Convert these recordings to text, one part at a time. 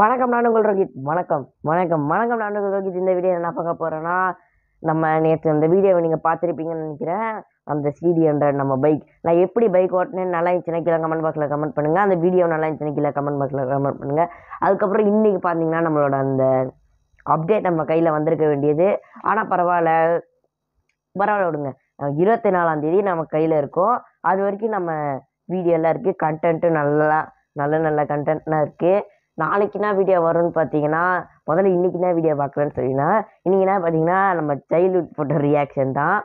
வணக்கம் நானுங்கள் ரோஹித் வணக்கம் வணக்கம் வணக்கம் நானுங்கள் ரோஹித் இந்த வீடியோ என்ன பார்க்க போகிறேன்னா நம்ம நேற்று அந்த வீடியோவை நீங்கள் பார்த்துருப்பீங்கன்னு நினைக்கிறேன் அந்த சிடி ஹண்ட்ரட் நம்ம பைக் நான் எப்படி பைக் ஓட்டினேன் நல்லா இருந்துச்சுன்னா கீழே கமெண்ட் பாக்ஸில் கமெண்ட் பண்ணுங்கள் அந்த வீடியோ நல்லா இருந்துச்சுன்னா கீழே கமெண்ட் பாக்ஸில் கமெண்ட் பண்ணுங்கள் அதுக்கப்புறம் இன்றைக்கி பார்த்தீங்கன்னா நம்மளோட அந்த அப்டேட் நம்ம கையில் வந்திருக்க வேண்டியது ஆனால் பரவாயில்ல பரவாயில்ல விடுங்க இருபத்தி நாலாம் தேதி நம்ம கையில் இருக்கும் அது வரைக்கும் நம்ம வீடியோலாம் இருக்குது கண்டென்ட்டு நல்லா நல்ல நல்ல கண்டென்ட்லாம் இருக்குது என்ன வீடியோ வரும்னு பார்த்தீங்கன்னா முதல்ல என்ன வீடியோ பார்க்கலன்னு சொன்னீங்கன்னா இன்றைக்கினா பார்த்தீங்கன்னா நம்ம சைல்டுஹுட் ஃபோட்டோ ரியாக்ஷன் தான்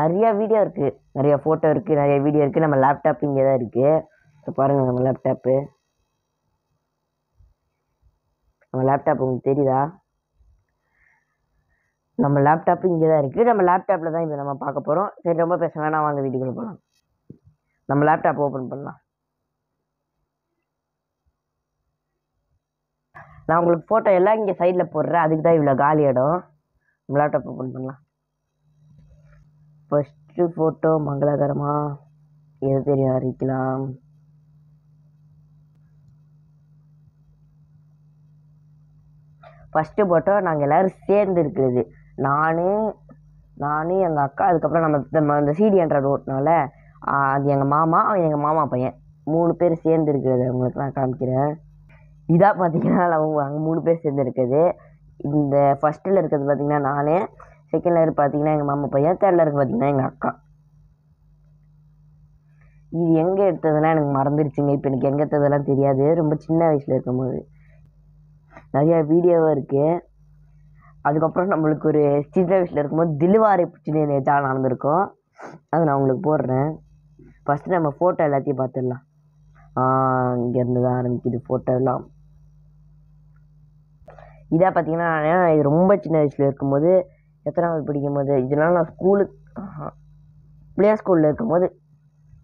நிறையா வீடியோ இருக்குது நிறையா ஃபோட்டோ இருக்குது நிறைய வீடியோ இருக்குது நம்ம லேப்டாப் இங்கே தான் இருக்குது இப்போ பாருங்கள் நம்ம லேப்டாப்பு நம்ம லேப்டாப் உங்களுக்கு தெரியுதா நம்ம லேப்டாப்பு இங்கே தான் இருக்குது நம்ம லேப்டாப்பில் தான் இப்போ நம்ம பார்க்க போகிறோம் சரி ரொம்ப பேச வேணாம் வாங்க வீட்டுக்குள்ளே போகலாம் நம்ம லேப்டாப் ஓப்பன் பண்ணலாம் நான் உங்களுக்கு ஃபோட்டோ எல்லாம் இங்கே சைடில் போடுறேன் அதுக்கு தான் இவ்வளோ காலி இடம் லேப்டாப் ஓப்பன் பண்ணலாம் ஃபஸ்ட்டு ஃபோட்டோ மங்களகரமாக எது தெரியும் அறிக்கலாம் ஃபஸ்ட்டு ஃபோட்டோ நாங்கள் எல்லோரும் சேர்ந்து இருக்கிறது நான் நான் எங்கள் அக்கா அதுக்கப்புறம் நம்ம நம்ம அந்த சிடி ஹண்ட்ரட் ஓட்டினால அது எங்கள் மாமா அவன் எங்கள் மாமா பையன் மூணு பேர் சேர்ந்து இருக்கிறது உங்களுக்கு நான் காமிக்கிறேன் இதாக பார்த்தீங்கன்னா நம்ம அங்கே மூணு பேர் சேர்ந்து இருக்குது இந்த ஃபஸ்ட்டில் இருக்கிறது பார்த்திங்கன்னா நான் செகண்ட் இருக்கிறது பார்த்திங்கன்னா எங்கள் மாமா பையன் தேர்டில் இருக்கிறது பார்த்திங்கன்னா எங்கள் அக்கா இது எங்கே எடுத்ததெல்லாம் எனக்கு மறந்துடுச்சுங்க இப்போ எனக்கு எங்கே எடுத்ததெல்லாம் தெரியாது ரொம்ப சின்ன வயசில் இருக்கும்போது நிறையா வீடியோவாக இருக்குது அதுக்கப்புறம் நம்மளுக்கு ஒரு சின்ன வயசில் இருக்கும்போது திலுவாரை பிடிச்சின்னு ஏதாவது நடந்திருக்கும் அது நான் உங்களுக்கு போடுறேன் ஃபஸ்ட்டு நம்ம ஃபோட்டோ எல்லாத்தையும் பார்த்துடலாம் இங்கேருந்து தான் ஆரம்பிக்குது ஃபோட்டோ எல்லாம் இதாக பார்த்தீங்கன்னா இது ரொம்ப சின்ன வயசில் இருக்கும்போது எத்தனாவது படிக்கும்போது இதனால் நான் ஸ்கூலுக்கு பிள்ளையா ஸ்கூலில் இருக்கும்போது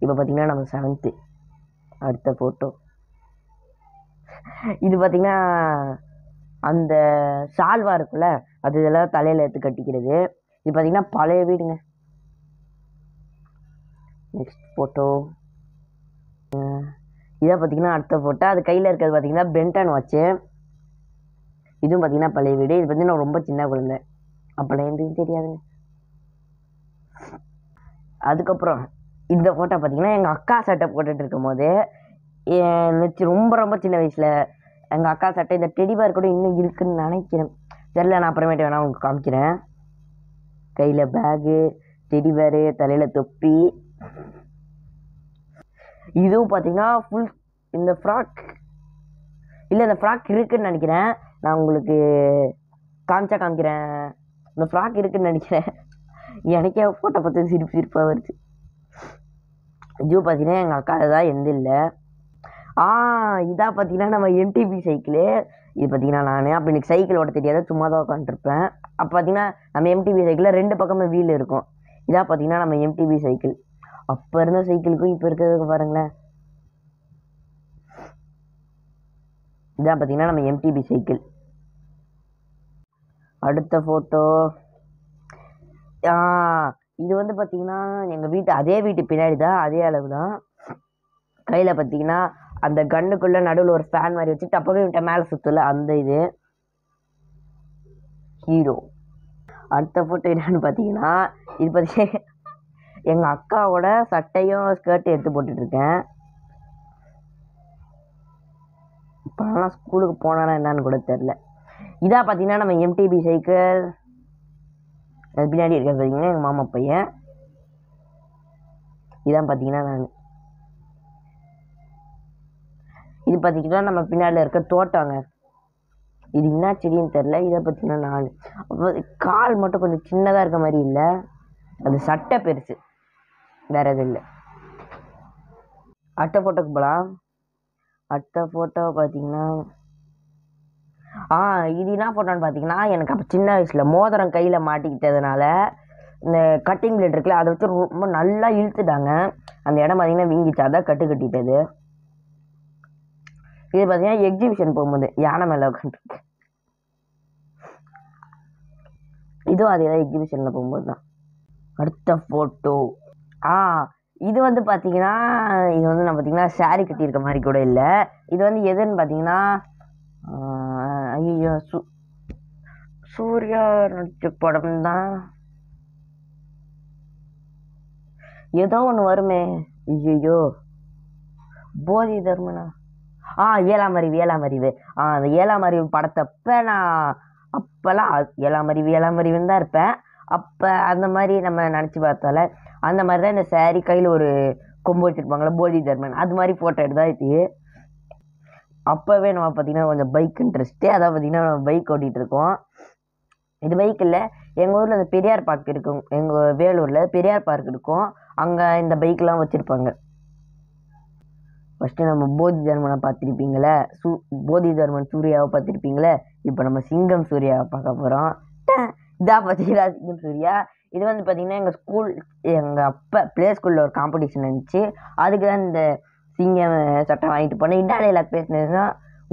இப்போ பார்த்திங்கன்னா நம்ம செவன்த்து அடுத்த ஃபோட்டோ இது பார்த்திங்கன்னா அந்த சால்வா இருக்குல்ல அது இதெல்லாம் தலையில் எடுத்து கட்டிக்கிறது இது பார்த்திங்கன்னா பழைய வீடுங்க நெக்ஸ்ட் ஃபோட்டோ இதை பார்த்திங்கன்னா அடுத்த ஃபோட்டோ அது கையில் இருக்கிறது பார்த்திங்கன்னா பென்டன் வாட்சு இதுவும் பார்த்தீங்கன்னா பழைய வீடு இது நான் ரொம்ப சின்ன குழந்தை அப்போல்லாம் எதுவும் தெரியாதுங்க அதுக்கப்புறம் இந்த ஃபோட்டோ பார்த்தீங்கன்னா எங்கள் அக்கா சட்டை போட்டுட்டு இருக்கும் போது ரொம்ப ரொம்ப சின்ன வயசில் எங்கள் அக்கா சட்டை இந்த டெடிபார் கூட இன்னும் இருக்குன்னு நினைக்கிறேன் தெரில நான் அப்புறமேட்டு வேணால் உங்களுக்கு காமிக்கிறேன் கையில் பேகு டெடிபார் தலையில் தொப்பி இதுவும் பார்த்தீங்கன்னா ஃபுல் இந்த ஃப்ராக் இல்லை இந்த ஃப்ராக் இருக்குதுன்னு நினைக்கிறேன் நான் உங்களுக்கு காமிச்சா காமிக்கிறேன் இந்த ஃப்ராக் இருக்குதுன்னு நினைக்கிறேன் எனக்கே ஃபோட்டோ பார்த்து சிரிப்பு சிரிப்பாக வருது ஜூ பார்த்தீங்கன்னா எங்கள் அக்கா தான் எந்த இல்லை ஆ இதாக பார்த்தீங்கன்னா நம்ம எம்டிபி சைக்கிளு இது பார்த்தீங்கன்னா நான் அப்போ எனக்கு சைக்கிள் ஓட்ட தெரியாத சும்மா தான் உட்காந்துருப்பேன் அப்போ பார்த்தீங்கன்னா நம்ம எம்டிபி சைக்கிளில் ரெண்டு பக்கமே வீல் இருக்கும் இதாக பார்த்தீங்கன்னா நம்ம எம்டிபி சைக்கிள் அப்போ இருந்த சைக்கிளுக்கும் இப்போ இருக்கிறதுக்கு பாருங்களேன் இதான் பார்த்தீங்கன்னா நம்ம எம்டிபி சைக்கிள் அடுத்த ஃபோட்டோ இது வந்து பார்த்திங்கன்னா எங்கள் வீட்டு அதே வீட்டு பின்னாடி தான் அதே அளவு தான் கையில் பார்த்தீங்கன்னா அந்த கண்ணுக்குள்ளே நடுவில் ஒரு ஃபேன் மாதிரி வச்சு விட்ட மேலே சுற்றல அந்த இது ஹீரோ அடுத்த ஃபோட்டோ என்னென்னு பார்த்தீங்கன்னா இது பார்த்தீங்கன்னா எங்கள் அக்காவோட சட்டையும் ஸ்கர்ட்டும் எடுத்து போட்டுட்ருக்கேன் இப்போலாம் ஸ்கூலுக்கு போனானா என்னன்னு கூட தெரில இதாக பார்த்தீங்கன்னா நம்ம எம்டிபி சைக்கிள் அது பின்னாடி இருக்கிறது பார்த்தீங்கன்னா எங்கள் மாமா பையன் இதான் பார்த்தீங்கன்னா நான் இது பார்த்தீங்கன்னா நம்ம பின்னாடியில் இருக்க தோட்டங்க இது என்ன செடின்னு தெரில இதை பார்த்தீங்கன்னா நான் கால் மட்டும் கொஞ்சம் சின்னதாக இருக்க மாதிரி இல்லை அது சட்டை பெருசு வேறு எதுவும் இல்லை அட்டை போட்டுக்கு போகலாம் அடுத்த ஃபோட்டோ பார்த்தீங்கன்னா ஆ இது என்ன ஃபோட்டோன்னு பார்த்தீங்கன்னா எனக்கு அப்போ சின்ன வயசில் மோதிரம் கையில் மாட்டிக்கிட்டதுனால இந்த கட்டிங் பிளேட் இருக்குல்ல அதை வச்சு ரொம்ப நல்லா இழுத்துட்டாங்க அந்த இடம் பார்த்தீங்கன்னா வீங்கிச்சு அதான் கட்டு கட்டிட்டது இது பார்த்தீங்கன்னா எக்ஸிபிஷன் போகும்போது யானை மேலே உட்காந்துருக்கு இதுவும் அதே தான் எக்ஸிபிஷனில் போகும்போது தான் அடுத்த ஃபோட்டோ ஆ இது வந்து பார்த்தீங்கன்னா இது வந்து நான் பார்த்தீங்கன்னா ஸாரி கட்டியிருக்க மாதிரி கூட இல்லை இது வந்து எதுன்னு பார்த்தீங்கன்னா ஐயோ சூ சூர்யா நடிச்ச படம் தான் ஏதோ ஒன்று வருமே ஐயோ போதி தர்மனா ஆ ஏழாம் அறிவு ஏழாம் அறிவு ஆ அந்த ஏழாம் அறிவு படத்தப்ப நான் அப்போல்லாம் ஏழாம் அறிவு ஏழாம் அறிவுன்னு தான் இருப்பேன் அப்போ அந்த மாதிரி நம்ம நினச்சி பார்த்தால அந்த மாதிரி தான் இந்த சாரி கையில் ஒரு கொம்பு வச்சுருப்பாங்களே போதி தர்மன் அது மாதிரி ஃபோட்டோ எடுத்தால் இது அப்போவே நம்ம பார்த்தீங்கன்னா கொஞ்சம் பைக் இன்ட்ரெஸ்ட்டு அதான் பார்த்திங்கன்னா நம்ம பைக் ஓட்டிகிட்ருக்கோம் இது பைக் இல்லை எங்கள் ஊரில் அந்த பெரியார் பார்க் இருக்கும் எங்கள் வேலூரில் பெரியார் பார்க் இருக்கும் அங்கே இந்த பைக்கெலாம் வச்சுருப்பாங்க ஃபஸ்ட்டு நம்ம போதி தர்மனை பார்த்துருப்பீங்களே சூ போதி தர்மன் சூர்யாவை பார்த்துருப்பீங்களே இப்போ நம்ம சிங்கம் சூர்யாவை பார்க்க போகிறோம் இதாக பார்த்தீங்கன்னா சிங்கம் சூர்யா இது வந்து பார்த்திங்கன்னா எங்கள் ஸ்கூல் எங்கள் அப்பா ப்ளே ஸ்கூலில் ஒரு காம்படிஷன் இருந்துச்சு அதுக்கு தான் இந்த சிங்கம் சட்டை வாங்கிட்டு போனேன் இந்த டைலாக் பேசினதுனா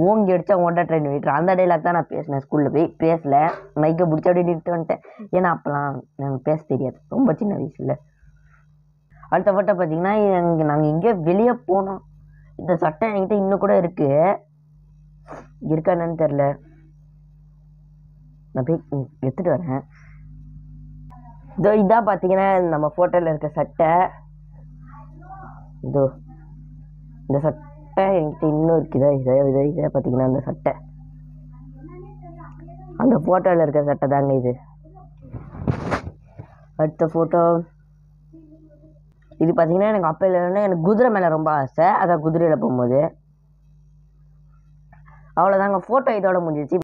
ஓங்கி அடித்தா ஓண்டா ட்ரெயின் வெயிட்ரு அந்த டைலாக் தான் நான் பேசினேன் ஸ்கூலில் போய் பேசல மைக்கை பிடிச்ச அப்படி நிறுத்த வந்துட்டேன் ஏன்னா அப்போலாம் எனக்கு பேச தெரியாது ரொம்ப சின்ன வயசில் அடுத்தப்பட்ட பார்த்திங்கன்னா எங்கள் நாங்கள் எங்கேயோ வெளியே போனோம் இந்த சட்டம் என்கிட்ட இன்னும் கூட இருக்குது என்னன்னு தெரில நான் போய் எடுத்துகிட்டு வரேன் இதோ இதான் பார்த்தீங்கன்னா நம்ம ஃபோட்டோவில் இருக்க சட்டை இதோ இந்த சட்டை என்கிட்ட இன்னும் இருக்குதா இதோ இதோ இதை பார்த்தீங்கன்னா அந்த சட்டை அந்த ஃபோட்டோவில் இருக்க சட்டை தாங்க இது அடுத்த ஃபோட்டோ இது பார்த்தீங்கன்னா எனக்கு அப்போ இல்லைன்னா எனக்கு குதிரை மேலே ரொம்ப ஆசை அதான் குதிரையில் போகும்போது அவ்வளோதாங்க ஃபோட்டோ இதோட முடிஞ்சிச்சு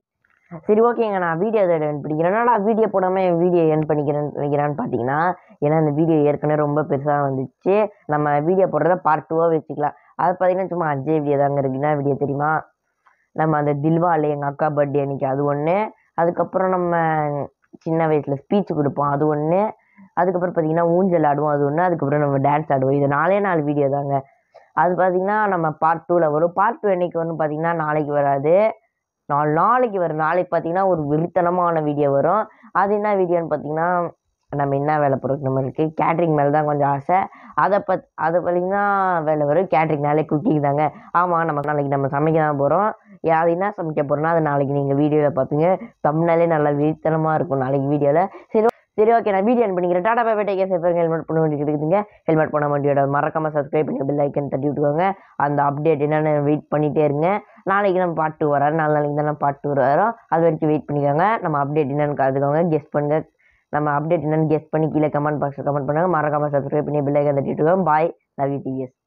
சரி ஓகேங்க நான் வீடியோ அதை என் பிடிக்கிறேன் என்னடா வீடியோ போடாமல் என் வீடியோ எண்ட் பண்ணிக்கிறேன்னு நினைக்கிறான்னு பார்த்தீங்கன்னா ஏன்னா அந்த வீடியோ ஏற்கனவே ரொம்ப பெருசாக வந்துச்சு நம்ம வீடியோ போடுறத பார்ட் டூவாக வச்சுக்கலாம் அதை பார்த்தீங்கன்னா சும்மா அஜய் வீடியோ தாங்க இருக்குன்னா வீடியோ தெரியுமா நம்ம அந்த தில்வாலே எங்கள் அக்கா பர்த்டே அன்றைக்கி அது ஒன்று அதுக்கப்புறம் நம்ம சின்ன வயசில் ஸ்பீச் கொடுப்போம் அது ஒன்று அதுக்கப்புறம் பார்த்தீங்கன்னா ஊஞ்சல் ஆடுவோம் அது ஒன்று அதுக்கப்புறம் நம்ம டான்ஸ் ஆடுவோம் இது நாலே நாலு வீடியோ தாங்க அது பார்த்தீங்கன்னா நம்ம பார்ட் டூவில் வரும் பார்ட் டூ என்றைக்கு வரும்னு பார்த்தீங்கன்னா நாளைக்கு வராது நாலு நாளைக்கு வரும் நாளைக்கு பார்த்தீங்கன்னா ஒரு விருத்தனமான வீடியோ வரும் அது என்ன வீடியோன்னு பார்த்தீங்கன்னா நம்ம என்ன வேலை பொறுக்கு நம்மளுக்கு கேட்ரிங் மேலே தான் கொஞ்சம் ஆசை அதை பத் அதை பார்த்தீங்கன்னா வேலை வரும் நாளே குக்கிங் தாங்க ஆமாம் நமக்கு நாளைக்கு நம்ம சமைக்க தான் போகிறோம் அது என்ன சமைக்க போகிறோன்னா அது நாளைக்கு நீங்கள் வீடியோவில் பார்ப்பீங்க தம்னாலே நல்லா விரித்தனமாக இருக்கும் நாளைக்கு வீடியோவில் சரி சரி ஓகே நான் வீடியோ பண்ணிக்கிறேன் டாடா பாய் டேக்கே சேஃபர் ஹெல்மெட் பண்ண வேண்டியது இருக்குதுங்க ஹெல்மெட் பண்ண வேண்டியோட மறக்காமல் சப்ஸ்கிரைப் பண்ணி பில் ஐக்கன் தட்டி விட்டுக்கோங்க அந்த அப்டேட் என்னென்னு வெயிட் பண்ணிகிட்டே இருங்க நாளைக்கு நம்ம பாட்டு வரார் நாலு நாளைக்கு தான் பாட்டு வருவாரோ அது வரைக்கும் வெயிட் பண்ணிக்கோங்க நம்ம அப்டேட் என்னென்னு கற்றுக்கோங்க கெஸ்ட் பண்ணுங்க நம்ம அப்டேட் என்னென்னு கெஸ்ட் பண்ணி கீழே கமெண்ட் பாக்ஸில் கமெண்ட் பண்ணுங்கள் மறக்காமல் சப்ஸ்கிரைப் பண்ணி பில்லைக்கன் தட்டிட்டு பாய் லவ் யூ டிஎஸ்